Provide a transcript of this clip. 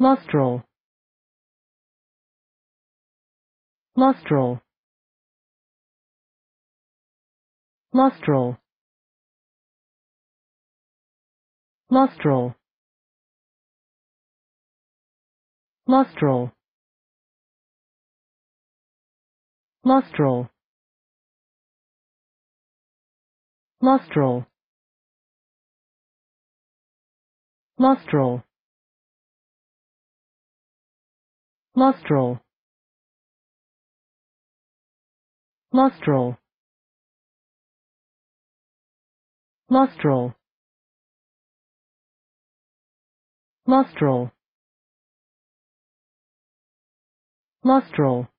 Lustral. Lustral. Lustral. Lustral. Lustral. Lustral. Lustral. Lustral. Lustral. Lustral. Lustral. Lustral. Lustral.